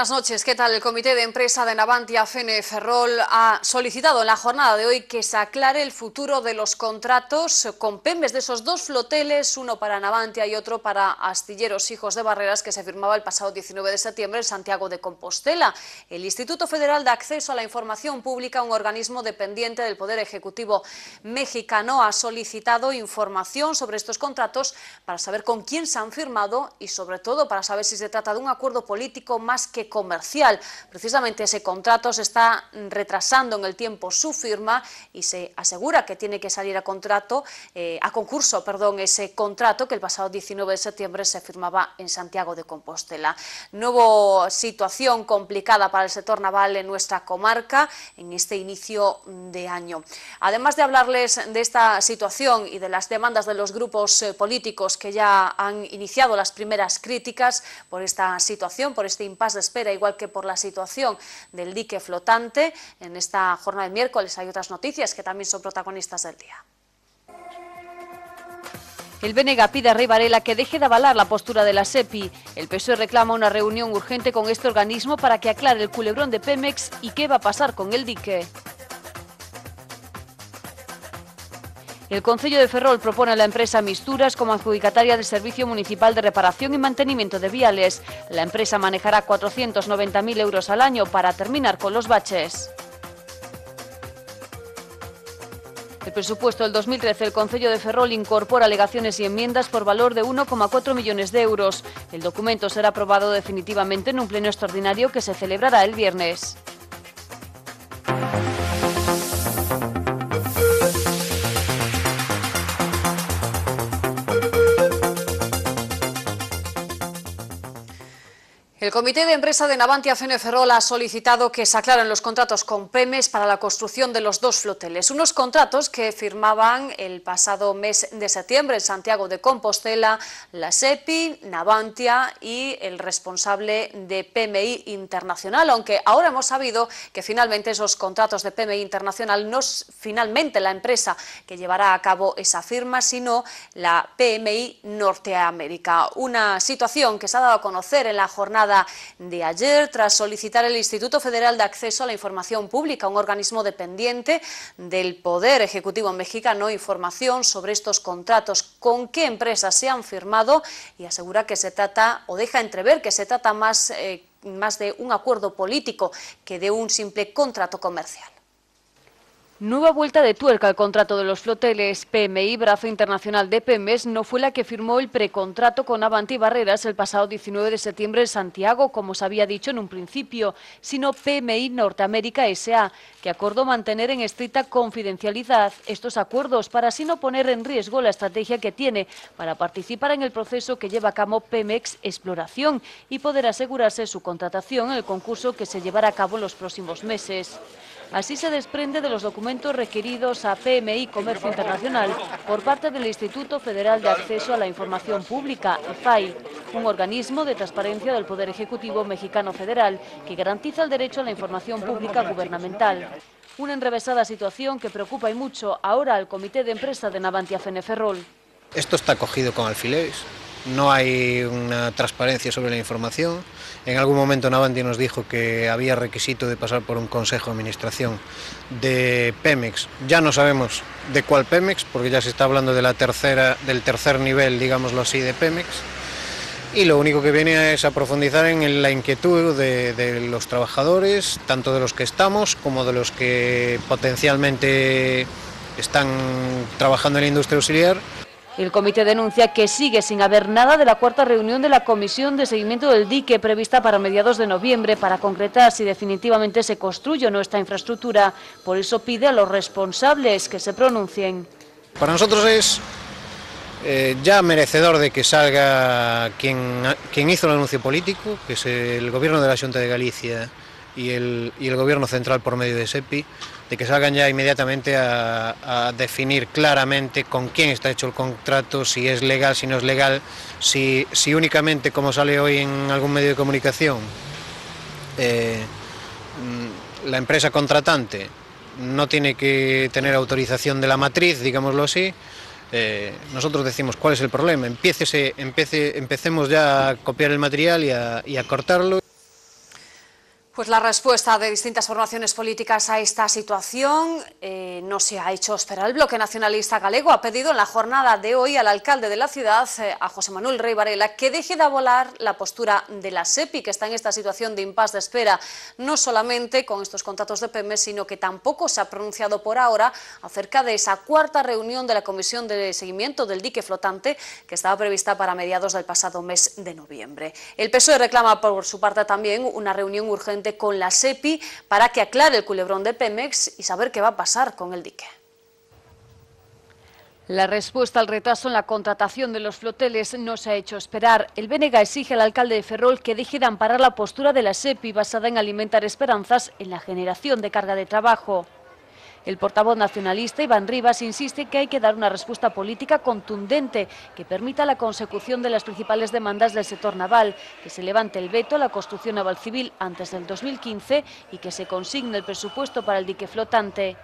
buenas noches. ¿Qué tal? El Comité de Empresa de Navantia Fene Ferrol ha solicitado en la jornada de hoy que se aclare el futuro de los contratos con PEMES de esos dos floteles, uno para Navantia y otro para Astilleros Hijos de Barreras, que se firmaba el pasado 19 de septiembre en Santiago de Compostela. El Instituto Federal de Acceso a la Información Pública, un organismo dependiente del Poder Ejecutivo mexicano, ha solicitado información sobre estos contratos para saber con quién se han firmado y, sobre todo, para saber si se trata de un acuerdo político más que comercial. Precisamente ese contrato se está retrasando en el tiempo su firma y se asegura que tiene que salir a contrato, eh, a concurso, perdón, ese contrato que el pasado 19 de septiembre se firmaba en Santiago de Compostela. Nueva situación complicada para el sector naval en nuestra comarca en este inicio de año. Además de hablarles de esta situación y de las demandas de los grupos eh, políticos que ya han iniciado las primeras críticas por esta situación, por este impasse de espera, igual que por la situación del dique flotante. En esta jornada de miércoles hay otras noticias que también son protagonistas del día. El Benega pide a Rey Varela que deje de avalar la postura de la SEPI. El PSOE reclama una reunión urgente con este organismo para que aclare el culebrón de Pemex y qué va a pasar con el dique. El Consejo de Ferrol propone a la empresa Misturas como adjudicataria del Servicio Municipal de Reparación y Mantenimiento de Viales. La empresa manejará 490.000 euros al año para terminar con los baches. El presupuesto del 2013 el Consejo de Ferrol incorpora alegaciones y enmiendas por valor de 1,4 millones de euros. El documento será aprobado definitivamente en un pleno extraordinario que se celebrará el viernes. El Comité de Empresa de Navantia feneferrol ha solicitado que se aclaren los contratos con PEMES para la construcción de los dos floteles. Unos contratos que firmaban el pasado mes de septiembre en Santiago de Compostela, la SEPI, Navantia y el responsable de PMI Internacional, aunque ahora hemos sabido que finalmente esos contratos de PMI Internacional no es finalmente la empresa que llevará a cabo esa firma, sino la PMI Norteamérica. Una situación que se ha dado a conocer en la jornada de ayer tras solicitar el Instituto Federal de Acceso a la Información Pública, un organismo dependiente del Poder Ejecutivo mexicano, información sobre estos contratos, con qué empresas se han firmado y asegura que se trata o deja entrever que se trata más, eh, más de un acuerdo político que de un simple contrato comercial. Nueva vuelta de tuerca al contrato de los floteles. PMI, brazo internacional de PMEs no fue la que firmó el precontrato con Avanti Barreras el pasado 19 de septiembre en Santiago, como se había dicho en un principio, sino PMI Norteamérica S.A., que acordó mantener en estricta confidencialidad estos acuerdos para así no poner en riesgo la estrategia que tiene para participar en el proceso que lleva a cabo Pemex Exploración y poder asegurarse su contratación en el concurso que se llevará a cabo en los próximos meses. Así se desprende de los documentos requeridos a PMI Comercio Internacional por parte del Instituto Federal de Acceso a la Información Pública, IFAI, un organismo de transparencia del Poder Ejecutivo Mexicano Federal que garantiza el derecho a la información pública gubernamental. Una enrevesada situación que preocupa y mucho ahora al Comité de Empresa de Navantia Feneferrol. Esto está cogido con alfileres no hay una transparencia sobre la información. En algún momento Navanti nos dijo que había requisito de pasar por un consejo de administración de Pemex. Ya no sabemos de cuál Pemex, porque ya se está hablando de la del tercer nivel, digámoslo así, de Pemex. Y lo único que viene es a profundizar en la inquietud de los trabajadores, tanto de los que estamos como de los que potencialmente están trabajando en la industria auxiliar. El comité denuncia que sigue sin haber nada de la cuarta reunión de la Comisión de Seguimiento del Dique prevista para mediados de noviembre para concretar si definitivamente se construye o no esta infraestructura. Por eso pide a los responsables que se pronuncien. Para nosotros es eh, ya merecedor de que salga quien, quien hizo el anuncio político, que es el Gobierno de la Junta de Galicia y el, Gobierno Central por medio de SEPI, de que salgan ya inmediatamente a, definir claramente con quién está hecho el contrato, si es legal, si no es legal, si, únicamente, como sale hoy en algún medio de comunicación, eh, mm, la empresa contratante no tiene que tener autorización de la matriz, digámoslo así, eh, nosotros decimos cuál es el problema. Empiece, empecemos ya a copiar el material y a cortarlo. Pues la respuesta de distintas formaciones políticas a esta situación eh, no se ha hecho esperar. El Bloque Nacionalista Galego ha pedido en la jornada de hoy al alcalde de la ciudad, eh, a José Manuel Rey Varela, que deje de abolar la postura de la SEPI, que está en esta situación de impas de espera, no solamente con estos contratos de PM, e, sino que tampoco se ha pronunciado por ahora acerca de esa cuarta reunión de la Comisión de Seguimiento del Dique Flotante, que estaba prevista para mediados del pasado mes de noviembre. El PSOE reclama por su parte también una reunión urgente con la SEPI para que aclare el culebrón de Pemex y saber qué va a pasar con el dique. La respuesta al retraso en la contratación de los floteles no se ha hecho esperar. El Bénega exige al alcalde de Ferrol que deje de amparar la postura de la SEPI basada en alimentar esperanzas en la generación de carga de trabajo. El portavoz nacionalista Iván Rivas insiste que hay que dar una respuesta política contundente que permita la consecución de las principales demandas del sector naval, que se levante el veto a la construcción naval civil antes del 2015 y que se consigne el presupuesto para el dique flotante.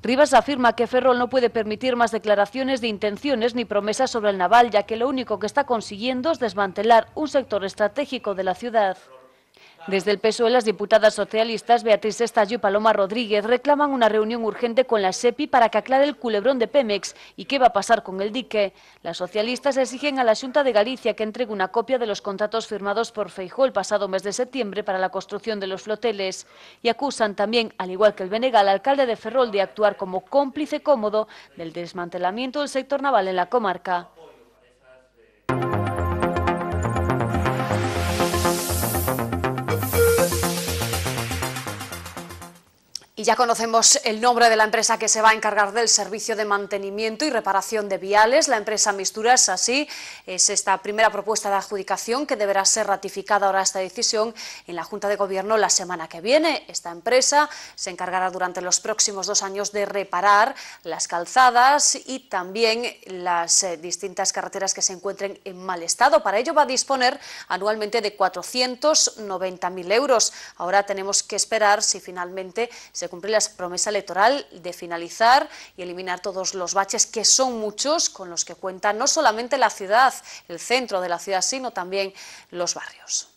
Rivas afirma que Ferrol no puede permitir más declaraciones de intenciones ni promesas sobre el naval, ya que lo único que está consiguiendo es desmantelar un sector estratégico de la ciudad. Desde el PSOE, las diputadas socialistas Beatriz Estallo y Paloma Rodríguez reclaman una reunión urgente con la SEPI para que aclare el culebrón de Pemex y qué va a pasar con el dique. Las socialistas exigen a la Junta de Galicia que entregue una copia de los contratos firmados por Feijó el pasado mes de septiembre para la construcción de los floteles y acusan también, al igual que el Venegal, al alcalde de Ferrol de actuar como cómplice cómodo del desmantelamiento del sector naval en la comarca. Y ya conocemos el nombre de la empresa que se va a encargar del servicio de mantenimiento y reparación de viales. La empresa Misturas, así, es esta primera propuesta de adjudicación que deberá ser ratificada ahora esta decisión en la Junta de Gobierno la semana que viene. Esta empresa se encargará durante los próximos dos años de reparar las calzadas y también las eh, distintas carreteras que se encuentren en mal estado. Para ello va a disponer anualmente de 490.000 euros. Ahora tenemos que esperar si finalmente se cumplir la promesa electoral de finalizar y eliminar todos los baches, que son muchos, con los que cuenta no solamente la ciudad, el centro de la ciudad, sino también los barrios.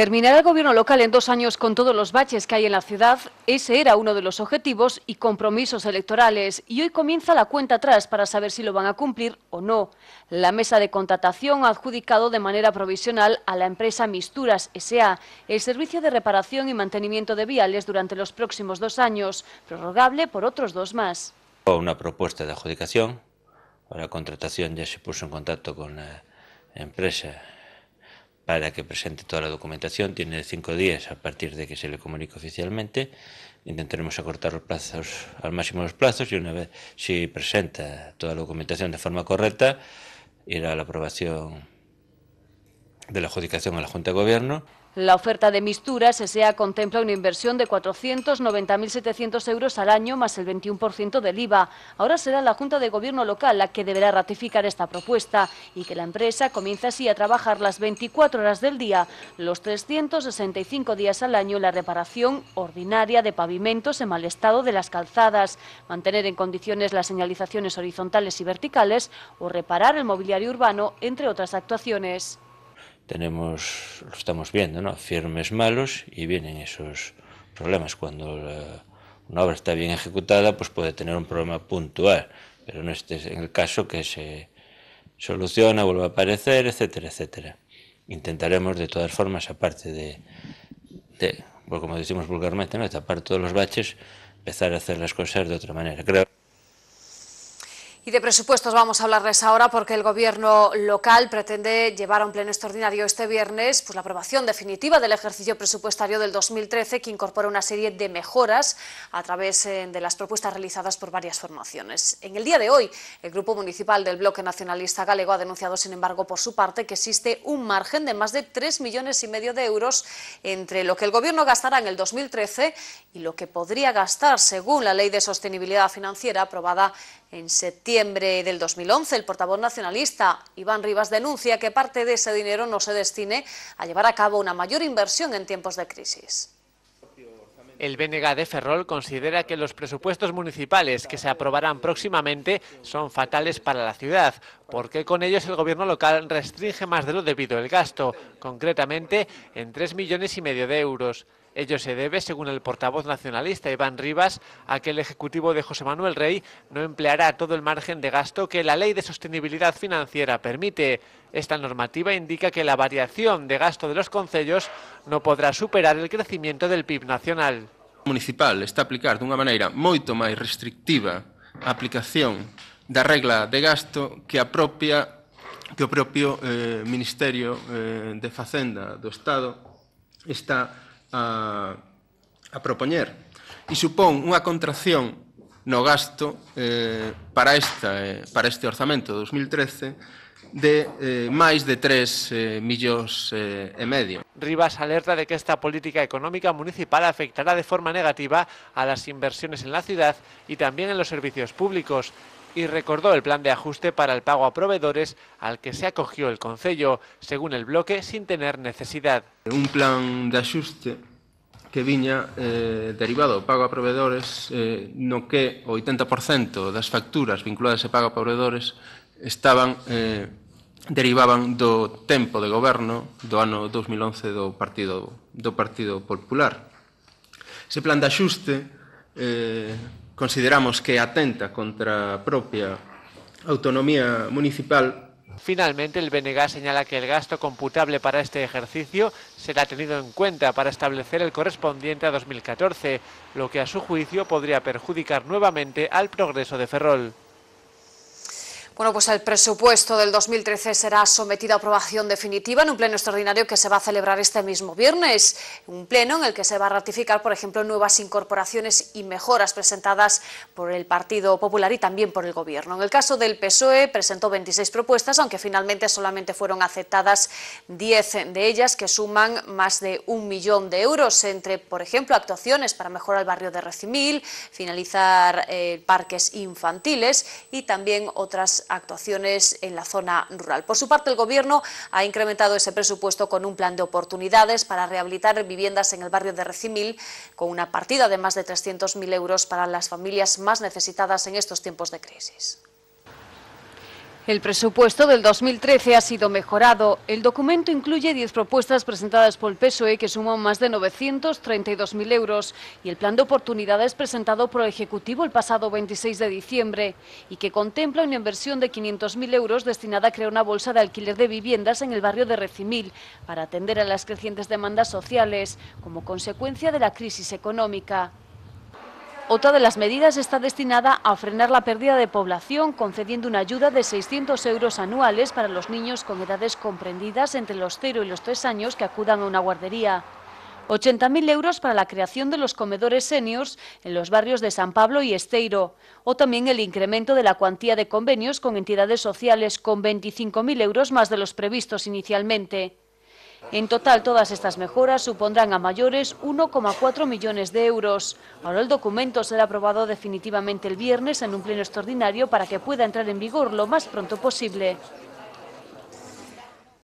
Terminar el gobierno local en dos años con todos los baches que hay en la ciudad, ese era uno de los objetivos y compromisos electorales. Y hoy comienza la cuenta atrás para saber si lo van a cumplir o no. La mesa de contratación ha adjudicado de manera provisional a la empresa Misturas S.A. el servicio de reparación y mantenimiento de viales durante los próximos dos años, prorrogable por otros dos más. Una propuesta de adjudicación. Para contratación ya se puso en contacto con la empresa para que presente toda la documentación. Tiene cinco días a partir de que se le comunique oficialmente. Intentaremos acortar los plazos al máximo los plazos y una vez si presenta toda la documentación de forma correcta, irá a la aprobación de la adjudicación a la Junta de Gobierno la oferta de Misturas S.A. contempla una inversión de 490.700 euros al año más el 21% del IVA. Ahora será la Junta de Gobierno local la que deberá ratificar esta propuesta y que la empresa comience así a trabajar las 24 horas del día, los 365 días al año la reparación ordinaria de pavimentos en mal estado de las calzadas, mantener en condiciones las señalizaciones horizontales y verticales o reparar el mobiliario urbano, entre otras actuaciones tenemos, lo estamos viendo, ¿no? Firmes malos y vienen esos problemas. Cuando eh, una obra está bien ejecutada, pues puede tener un problema puntual, pero no este es en el caso que se soluciona, vuelve a aparecer, etcétera, etcétera. Intentaremos de todas formas, aparte de, de pues como decimos vulgarmente, ¿no? tapar todos los baches, empezar a hacer las cosas de otra manera. Creo y de presupuestos vamos a hablarles ahora porque el Gobierno local pretende llevar a un pleno extraordinario este viernes pues, la aprobación definitiva del ejercicio presupuestario del 2013 que incorpora una serie de mejoras a través eh, de las propuestas realizadas por varias formaciones. En el día de hoy, el Grupo Municipal del Bloque Nacionalista Galego ha denunciado, sin embargo, por su parte, que existe un margen de más de 3 millones y medio de euros entre lo que el Gobierno gastará en el 2013 y lo que podría gastar según la Ley de Sostenibilidad Financiera aprobada en septiembre del 2011, el portavoz nacionalista Iván Rivas denuncia que parte de ese dinero no se destine a llevar a cabo una mayor inversión en tiempos de crisis. El BNG de Ferrol considera que los presupuestos municipales que se aprobarán próximamente son fatales para la ciudad, porque con ellos el gobierno local restringe más de lo debido el gasto, concretamente en 3 millones y medio de euros. Ello se debe, según el portavoz nacionalista Iván Rivas, a que el Ejecutivo de José Manuel Rey no empleará todo el margen de gasto que la Ley de Sostenibilidad Financiera permite. Esta normativa indica que la variación de gasto de los concellos no podrá superar el crecimiento del PIB nacional. Municipal está a aplicar dunha maneira moito máis restrictiva a aplicación da regla de gasto que a propia que o propio eh, Ministerio eh, de Facenda do Estado está a, a propoñer. E supón unha contracción no gasto eh, para, esta, eh, para este orzamento 2013 de eh, máis de 3 eh, millóns eh, e medio. Rivas alerta de que esta política económica municipal afectará de forma negativa a las inversiones en la ciudad y también en los servicios públicos y recordó el plan de ajuste para el pago a proveedores al que se acogió el Concello, según el bloque, sin tener necesidad. Un plan de axuste que viña eh, derivado do pago a proveedores eh, no que o 80% das facturas vinculadas a pago a proveedores estaban eh, derivaban do tempo de goberno do ano 2011 do Partido do Partido Popular. Ese plan de axuste eh, consideramos que atenta contra propia autonomía municipal Finalmente, el BNG señala que el gasto computable para este ejercicio será tenido en cuenta para establecer el correspondiente a 2014, lo que a su juicio podría perjudicar nuevamente al progreso de Ferrol. Bueno, pues el presupuesto del 2013 será sometido a aprobación definitiva en un pleno extraordinario que se va a celebrar este mismo viernes. Un pleno en el que se va a ratificar, por ejemplo, nuevas incorporaciones y mejoras presentadas por el Partido Popular y también por el Gobierno. En el caso del PSOE presentó 26 propuestas, aunque finalmente solamente fueron aceptadas 10 de ellas, que suman más de un millón de euros entre, por ejemplo, actuaciones para mejorar el barrio de Recimil, finalizar eh, parques infantiles y también otras actuaciones en la zona rural. Por su parte, el Gobierno ha incrementado ese presupuesto con un plan de oportunidades para rehabilitar viviendas en el barrio de Recimil, con una partida de más de 300.000 euros para las familias más necesitadas en estos tiempos de crisis. El presupuesto del 2013 ha sido mejorado. El documento incluye 10 propuestas presentadas por el PSOE que suman más de 932.000 euros y el plan de oportunidades presentado por el Ejecutivo el pasado 26 de diciembre y que contempla una inversión de 500.000 euros destinada a crear una bolsa de alquiler de viviendas en el barrio de Recimil para atender a las crecientes demandas sociales como consecuencia de la crisis económica. Otra de las medidas está destinada a frenar la pérdida de población, concediendo una ayuda de 600 euros anuales para los niños con edades comprendidas entre los 0 y los 3 años que acudan a una guardería. 80.000 euros para la creación de los comedores seniors en los barrios de San Pablo y Esteiro, o también el incremento de la cuantía de convenios con entidades sociales con 25.000 euros más de los previstos inicialmente. En total, todas estas mejoras supondrán a mayores 1,4 millones de euros. Ahora el documento será aprobado definitivamente el viernes en un pleno extraordinario para que pueda entrar en vigor lo más pronto posible.